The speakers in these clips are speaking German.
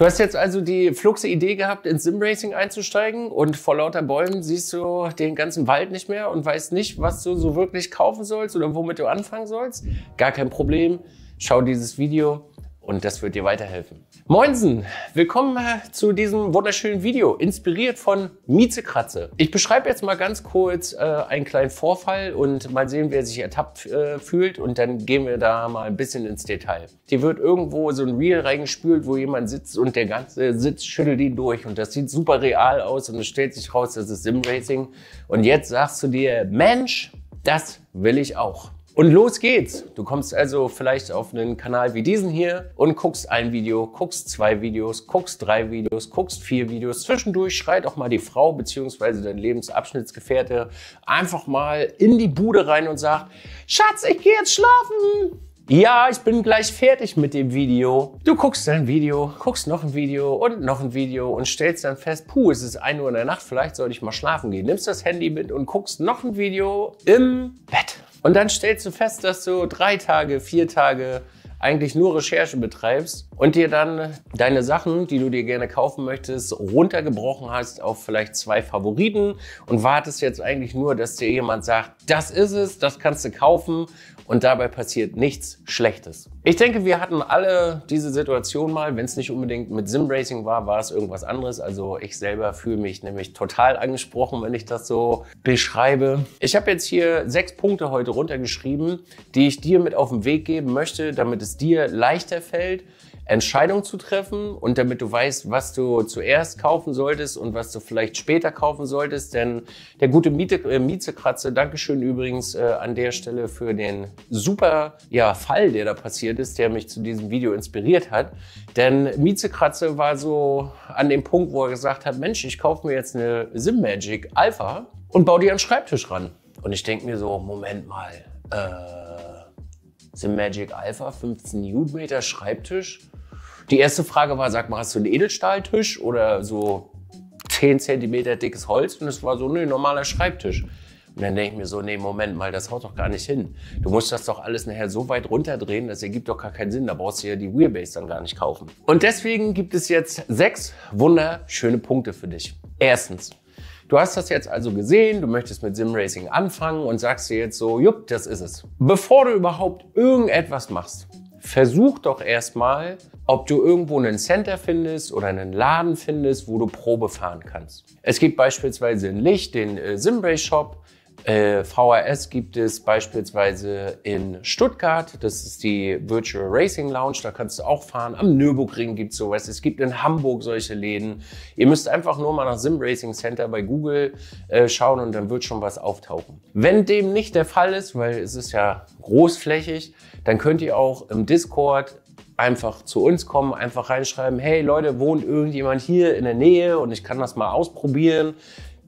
Du hast jetzt also die fluxe Idee gehabt, ins Simracing einzusteigen und vor lauter Bäumen siehst du den ganzen Wald nicht mehr und weißt nicht, was du so wirklich kaufen sollst oder womit du anfangen sollst. Gar kein Problem. Schau dieses Video und das wird dir weiterhelfen. Moinsen, willkommen äh, zu diesem wunderschönen Video, inspiriert von Miezekratze. Ich beschreibe jetzt mal ganz kurz äh, einen kleinen Vorfall und mal sehen, wer sich ertappt äh, fühlt und dann gehen wir da mal ein bisschen ins Detail. Hier wird irgendwo so ein Reel reingespült, wo jemand sitzt und der ganze Sitz schüttelt ihn durch und das sieht super real aus und es stellt sich raus, das ist Sim Racing. und jetzt sagst du dir, Mensch, das will ich auch. Und los geht's. Du kommst also vielleicht auf einen Kanal wie diesen hier und guckst ein Video, guckst zwei Videos, guckst drei Videos, guckst vier Videos. Zwischendurch schreit auch mal die Frau bzw. dein Lebensabschnittsgefährte einfach mal in die Bude rein und sagt, Schatz, ich gehe jetzt schlafen. Ja, ich bin gleich fertig mit dem Video. Du guckst ein Video, guckst noch ein Video und noch ein Video und stellst dann fest, puh, es ist 1 Uhr in der Nacht, vielleicht sollte ich mal schlafen gehen. Nimmst das Handy mit und guckst noch ein Video im Bett. Und dann stellst du fest, dass du drei Tage, vier Tage eigentlich nur Recherche betreibst und dir dann deine Sachen, die du dir gerne kaufen möchtest, runtergebrochen hast auf vielleicht zwei Favoriten und wartest jetzt eigentlich nur, dass dir jemand sagt, das ist es, das kannst du kaufen und dabei passiert nichts Schlechtes. Ich denke, wir hatten alle diese Situation mal. Wenn es nicht unbedingt mit Simracing war, war es irgendwas anderes. Also ich selber fühle mich nämlich total angesprochen, wenn ich das so beschreibe. Ich habe jetzt hier sechs Punkte heute runtergeschrieben, die ich dir mit auf den Weg geben möchte, damit es es dir leichter fällt, Entscheidungen zu treffen und damit du weißt, was du zuerst kaufen solltest und was du vielleicht später kaufen solltest. Denn der gute Miete, äh, Miezekratze, Dankeschön übrigens äh, an der Stelle für den super ja, Fall, der da passiert ist, der mich zu diesem Video inspiriert hat. Denn Mietekratze war so an dem Punkt, wo er gesagt hat, Mensch, ich kaufe mir jetzt eine SimMagic Alpha und baue die an den Schreibtisch ran. Und ich denke mir so, Moment mal, äh, The Magic Alpha 15 Newtonmeter Schreibtisch. Die erste Frage war, sag mal, hast du einen Edelstahltisch oder so 10 cm dickes Holz? Und es war so, nee, normaler Schreibtisch. Und dann denke ich mir so, nee, Moment mal, das haut doch gar nicht hin. Du musst das doch alles nachher so weit runterdrehen, das ergibt doch gar keinen Sinn. Da brauchst du ja die Wheelbase dann gar nicht kaufen. Und deswegen gibt es jetzt sechs wunderschöne Punkte für dich. Erstens, Du hast das jetzt also gesehen, du möchtest mit Simracing anfangen und sagst dir jetzt so, jupp, das ist es. Bevor du überhaupt irgendetwas machst, versuch doch erstmal, ob du irgendwo einen Center findest oder einen Laden findest, wo du Probe fahren kannst. Es gibt beispielsweise in Licht den äh, Simrace Shop, äh, VRS gibt es beispielsweise in Stuttgart, das ist die Virtual Racing Lounge, da kannst du auch fahren. Am Nürburgring gibt es sowas, es gibt in Hamburg solche Läden. Ihr müsst einfach nur mal nach Sim Racing Center bei Google äh, schauen und dann wird schon was auftauchen. Wenn dem nicht der Fall ist, weil es ist ja großflächig, dann könnt ihr auch im Discord einfach zu uns kommen, einfach reinschreiben, hey Leute, wohnt irgendjemand hier in der Nähe und ich kann das mal ausprobieren.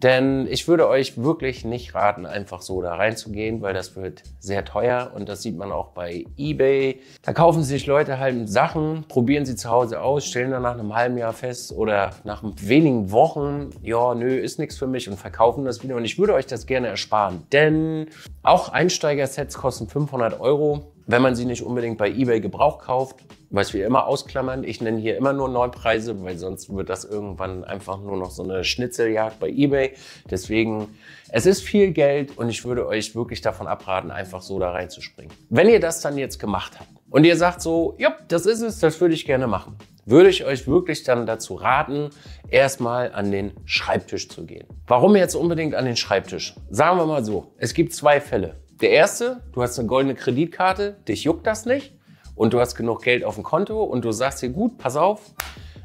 Denn ich würde euch wirklich nicht raten, einfach so da reinzugehen, weil das wird sehr teuer und das sieht man auch bei eBay. Da kaufen sich Leute halt Sachen, probieren sie zu Hause aus, stellen dann nach einem halben Jahr fest oder nach wenigen Wochen, ja, nö, ist nichts für mich und verkaufen das wieder. Und ich würde euch das gerne ersparen, denn auch Einsteigersets kosten 500 Euro wenn man sie nicht unbedingt bei eBay Gebrauch kauft, was wir immer ausklammern. Ich nenne hier immer nur Neupreise, weil sonst wird das irgendwann einfach nur noch so eine Schnitzeljagd bei eBay. Deswegen, es ist viel Geld und ich würde euch wirklich davon abraten, einfach so da reinzuspringen. Wenn ihr das dann jetzt gemacht habt und ihr sagt so, ja, das ist es, das würde ich gerne machen, würde ich euch wirklich dann dazu raten, erstmal an den Schreibtisch zu gehen. Warum jetzt unbedingt an den Schreibtisch? Sagen wir mal so, es gibt zwei Fälle. Der erste, du hast eine goldene Kreditkarte, dich juckt das nicht und du hast genug Geld auf dem Konto und du sagst dir, gut, pass auf,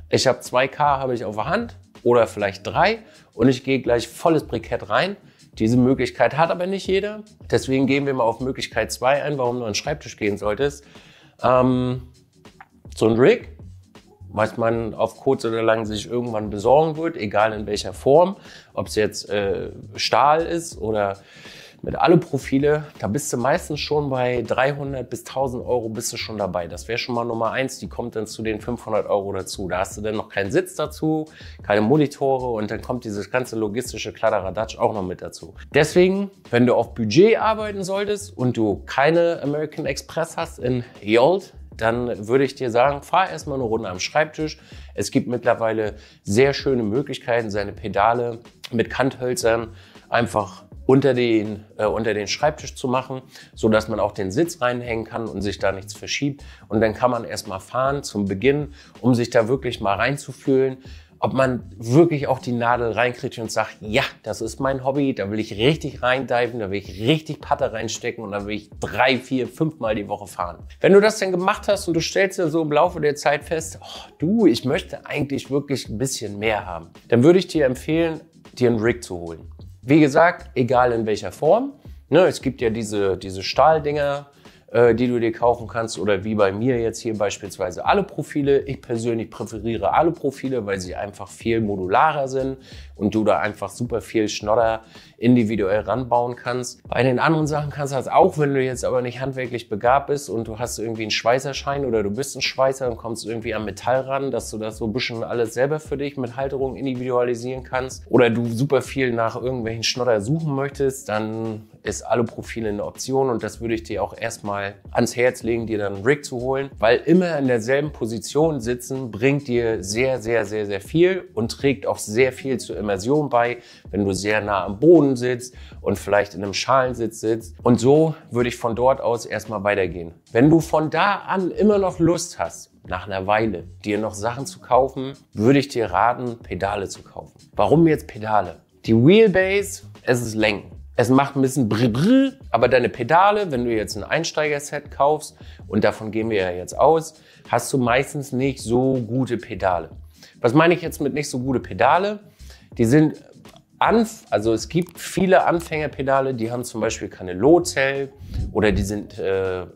ich habe 2K habe ich auf der Hand oder vielleicht drei und ich gehe gleich volles Brikett rein. Diese Möglichkeit hat aber nicht jeder. Deswegen gehen wir mal auf Möglichkeit 2 ein, warum du an den Schreibtisch gehen solltest. Ähm, so ein Rig, was man auf kurz oder lang sich irgendwann besorgen wird, egal in welcher Form, ob es jetzt äh, Stahl ist oder mit Aluprofile, da bist du meistens schon bei 300 bis 1000 Euro bist du schon dabei. Das wäre schon mal Nummer eins, die kommt dann zu den 500 Euro dazu. Da hast du dann noch keinen Sitz dazu, keine Monitore und dann kommt dieses ganze logistische Kladderadatsch auch noch mit dazu. Deswegen, wenn du auf Budget arbeiten solltest und du keine American Express hast in Yold, dann würde ich dir sagen, fahr erstmal eine Runde am Schreibtisch. Es gibt mittlerweile sehr schöne Möglichkeiten, seine Pedale mit Kanthölzern einfach unter den, äh, unter den Schreibtisch zu machen, so dass man auch den Sitz reinhängen kann und sich da nichts verschiebt. Und dann kann man erstmal fahren zum Beginn, um sich da wirklich mal reinzufühlen, ob man wirklich auch die Nadel reinkriegt und sagt, ja, das ist mein Hobby, da will ich richtig reindiven, da will ich richtig Patte reinstecken und dann will ich drei, vier, fünfmal die Woche fahren. Wenn du das dann gemacht hast und du stellst dir so im Laufe der Zeit fest, oh, du, ich möchte eigentlich wirklich ein bisschen mehr haben, dann würde ich dir empfehlen, dir einen Rig zu holen. Wie gesagt, egal in welcher Form. Ne, es gibt ja diese, diese Stahldinger, äh, die du dir kaufen kannst oder wie bei mir jetzt hier beispielsweise alle Profile. Ich persönlich präferiere alle Profile, weil sie einfach viel modularer sind und du da einfach super viel Schnodder individuell ranbauen kannst. Bei den anderen Sachen kannst du das auch, wenn du jetzt aber nicht handwerklich begabt bist und du hast irgendwie einen Schweißerschein oder du bist ein Schweißer und kommst irgendwie am Metall ran, dass du das so ein bisschen alles selber für dich mit Halterung individualisieren kannst oder du super viel nach irgendwelchen Schnodder suchen möchtest, dann ist alle Profile eine Option und das würde ich dir auch erstmal ans Herz legen, dir dann einen Rig zu holen, weil immer in derselben Position sitzen bringt dir sehr, sehr, sehr, sehr viel und trägt auch sehr viel zur Immersion bei, wenn du sehr nah am Boden sitzt und vielleicht in einem Schalensitz sitzt. Und so würde ich von dort aus erstmal weitergehen. Wenn du von da an immer noch Lust hast, nach einer Weile dir noch Sachen zu kaufen, würde ich dir raten, Pedale zu kaufen. Warum jetzt Pedale? Die Wheelbase, es ist Lenken. Es macht ein bisschen brr, brr, aber deine Pedale, wenn du jetzt ein Einsteigerset kaufst, und davon gehen wir ja jetzt aus, hast du meistens nicht so gute Pedale. Was meine ich jetzt mit nicht so gute Pedale? Die sind Anf also es gibt viele Anfängerpedale, die haben zum Beispiel keine low oder die sind äh,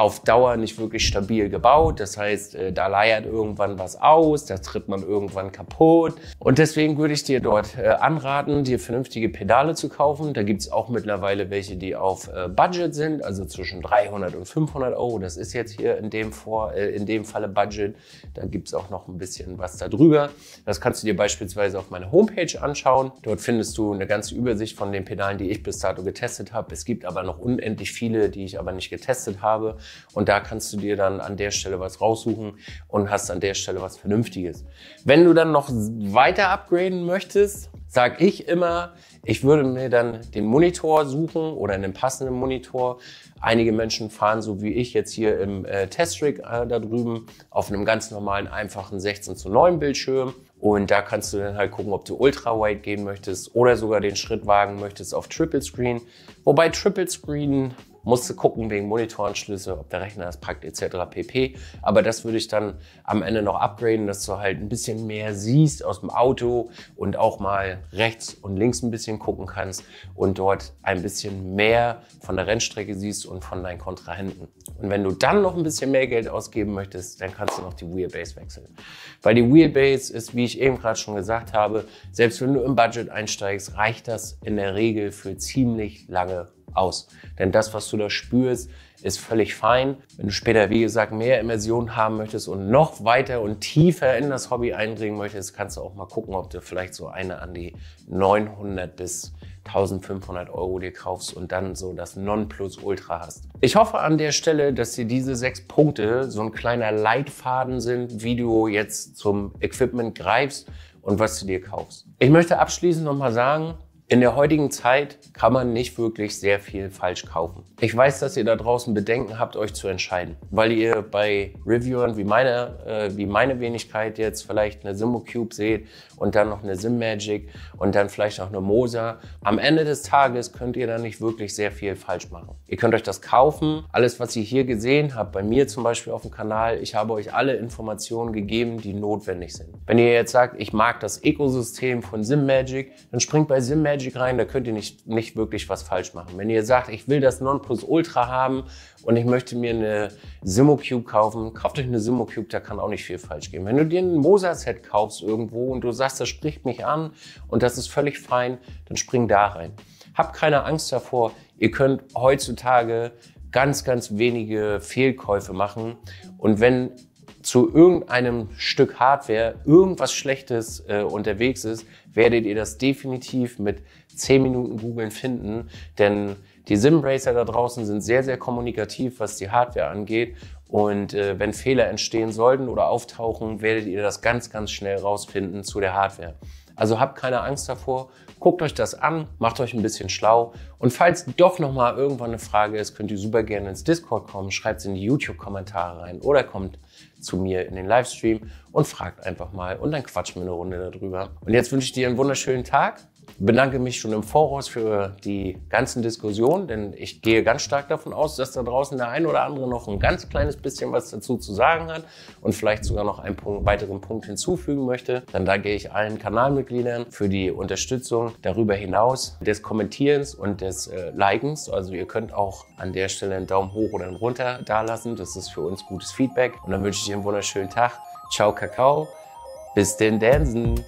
auf Dauer nicht wirklich stabil gebaut. Das heißt, äh, da leiert irgendwann was aus, da tritt man irgendwann kaputt. Und deswegen würde ich dir dort äh, anraten, dir vernünftige Pedale zu kaufen. Da gibt es auch mittlerweile welche, die auf äh, Budget sind, also zwischen 300 und 500 Euro. Das ist jetzt hier in dem, Vor in dem Falle Budget. Da gibt es auch noch ein bisschen was darüber. Das kannst du dir beispielsweise auf meiner Homepage anschauen. Dort findest du eine ganze Übersicht von den Pedalen, die ich bis dato getestet habe. Es gibt aber noch unendlich viele, die ich aber nicht getestet habe. Und da kannst du dir dann an der Stelle was raussuchen und hast an der Stelle was Vernünftiges. Wenn du dann noch weiter upgraden möchtest, sag ich immer, ich würde mir dann den Monitor suchen oder einen passenden Monitor. Einige Menschen fahren so wie ich jetzt hier im äh, Testrick äh, da drüben auf einem ganz normalen, einfachen 16 zu 9 Bildschirm. Und da kannst du dann halt gucken, ob du ultra-wide gehen möchtest oder sogar den Schritt wagen möchtest auf Triple Screen. Wobei Triple Screen musste gucken wegen Monitoranschlüsse, ob der Rechner das packt etc. pp. Aber das würde ich dann am Ende noch upgraden, dass du halt ein bisschen mehr siehst aus dem Auto und auch mal rechts und links ein bisschen gucken kannst und dort ein bisschen mehr von der Rennstrecke siehst und von deinen Kontrahenten. Und wenn du dann noch ein bisschen mehr Geld ausgeben möchtest, dann kannst du noch die Wheelbase wechseln. Weil die Wheelbase ist, wie ich eben gerade schon gesagt habe, selbst wenn du im Budget einsteigst, reicht das in der Regel für ziemlich lange aus. Denn das, was du da spürst, ist völlig fein. Wenn du später, wie gesagt, mehr Immersion haben möchtest und noch weiter und tiefer in das Hobby eindringen möchtest, kannst du auch mal gucken, ob du vielleicht so eine an die 900 bis 1500 Euro dir kaufst und dann so das Nonplusultra hast. Ich hoffe an der Stelle, dass dir diese sechs Punkte so ein kleiner Leitfaden sind, wie du jetzt zum Equipment greifst und was du dir kaufst. Ich möchte abschließend nochmal sagen, in der heutigen Zeit kann man nicht wirklich sehr viel falsch kaufen. Ich weiß, dass ihr da draußen Bedenken habt, euch zu entscheiden, weil ihr bei Reviewern wie meine, äh, wie meine Wenigkeit jetzt vielleicht eine SimmoCube seht und dann noch eine SimMagic und dann vielleicht noch eine Mosa. Am Ende des Tages könnt ihr da nicht wirklich sehr viel falsch machen. Ihr könnt euch das kaufen. Alles, was ihr hier gesehen habt, bei mir zum Beispiel auf dem Kanal, ich habe euch alle Informationen gegeben, die notwendig sind. Wenn ihr jetzt sagt, ich mag das Ökosystem von SimMagic, dann springt bei SimMagic Magic rein, da könnt ihr nicht, nicht wirklich was falsch machen. Wenn ihr sagt, ich will das Ultra haben und ich möchte mir eine Cube kaufen, kauft euch eine Cube, da kann auch nicht viel falsch gehen. Wenn du dir ein Moser-Set kaufst irgendwo und du sagst, das spricht mich an und das ist völlig fein, dann spring da rein. Habt keine Angst davor, ihr könnt heutzutage ganz, ganz wenige Fehlkäufe machen. Und wenn zu irgendeinem Stück Hardware irgendwas Schlechtes äh, unterwegs ist, werdet ihr das definitiv mit 10 Minuten googeln finden, denn die Simracer da draußen sind sehr, sehr kommunikativ, was die Hardware angeht. Und äh, wenn Fehler entstehen sollten oder auftauchen, werdet ihr das ganz, ganz schnell rausfinden zu der Hardware. Also habt keine Angst davor, guckt euch das an, macht euch ein bisschen schlau. Und falls doch nochmal irgendwann eine Frage ist, könnt ihr super gerne ins Discord kommen, schreibt es in die YouTube-Kommentare rein oder kommt zu mir in den Livestream und fragt einfach mal und dann quatschen wir eine Runde darüber. Und jetzt wünsche ich dir einen wunderschönen Tag bedanke mich schon im Voraus für die ganzen Diskussionen, denn ich gehe ganz stark davon aus, dass da draußen der ein oder andere noch ein ganz kleines bisschen was dazu zu sagen hat und vielleicht sogar noch einen Punkt, weiteren Punkt hinzufügen möchte. Dann danke ich allen Kanalmitgliedern für die Unterstützung darüber hinaus des Kommentierens und des äh, Likens. Also ihr könnt auch an der Stelle einen Daumen hoch oder einen runter dalassen. Das ist für uns gutes Feedback. Und dann wünsche ich dir einen wunderschönen Tag. Ciao, Kakao. Bis den Dansen.